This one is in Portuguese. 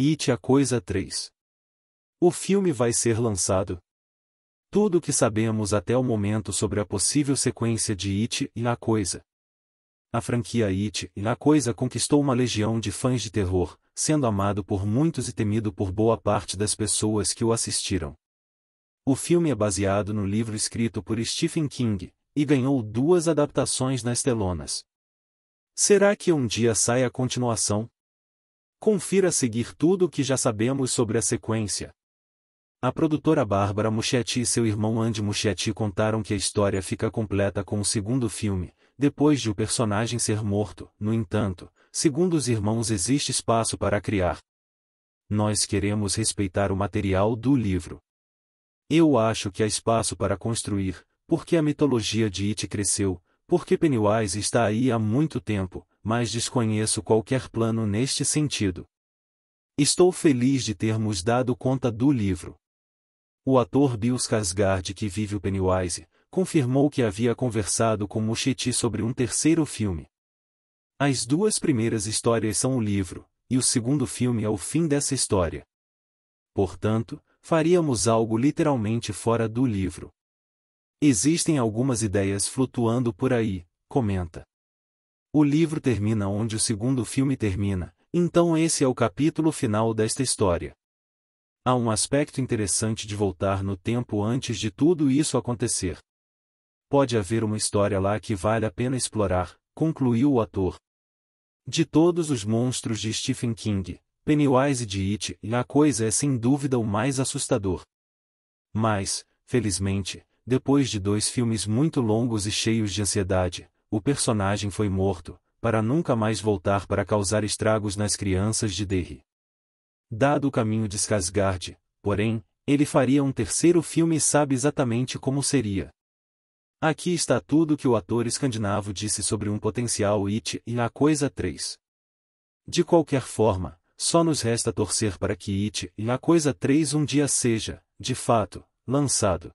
It a Coisa 3. O filme vai ser lançado. Tudo o que sabemos até o momento sobre a possível sequência de It e A Coisa. A franquia It e A Coisa conquistou uma legião de fãs de terror, sendo amado por muitos e temido por boa parte das pessoas que o assistiram. O filme é baseado no livro escrito por Stephen King, e ganhou duas adaptações nas telonas. Será que um dia sai a continuação? Confira a seguir tudo o que já sabemos sobre a sequência. A produtora Bárbara Muchetti e seu irmão Andy Muchetti contaram que a história fica completa com o segundo filme, depois de o personagem ser morto, no entanto, segundo os irmãos existe espaço para criar. Nós queremos respeitar o material do livro. Eu acho que há espaço para construir, porque a mitologia de It cresceu, porque Pennywise está aí há muito tempo, mas desconheço qualquer plano neste sentido. Estou feliz de termos dado conta do livro. O ator Bill Skarsgård que vive o Pennywise, confirmou que havia conversado com Muschietti sobre um terceiro filme. As duas primeiras histórias são o livro, e o segundo filme é o fim dessa história. Portanto, faríamos algo literalmente fora do livro. Existem algumas ideias flutuando por aí, comenta. O livro termina onde o segundo filme termina, então esse é o capítulo final desta história. Há um aspecto interessante de voltar no tempo antes de tudo isso acontecer. Pode haver uma história lá que vale a pena explorar, concluiu o ator. De todos os monstros de Stephen King, Pennywise de It, a coisa é sem dúvida o mais assustador. Mas, felizmente, depois de dois filmes muito longos e cheios de ansiedade, o personagem foi morto, para nunca mais voltar para causar estragos nas crianças de Derry. Dado o caminho de Skarsgård, porém, ele faria um terceiro filme e sabe exatamente como seria. Aqui está tudo que o ator escandinavo disse sobre um potencial It e a Coisa 3. De qualquer forma, só nos resta torcer para que It e a Coisa 3 um dia seja, de fato, lançado.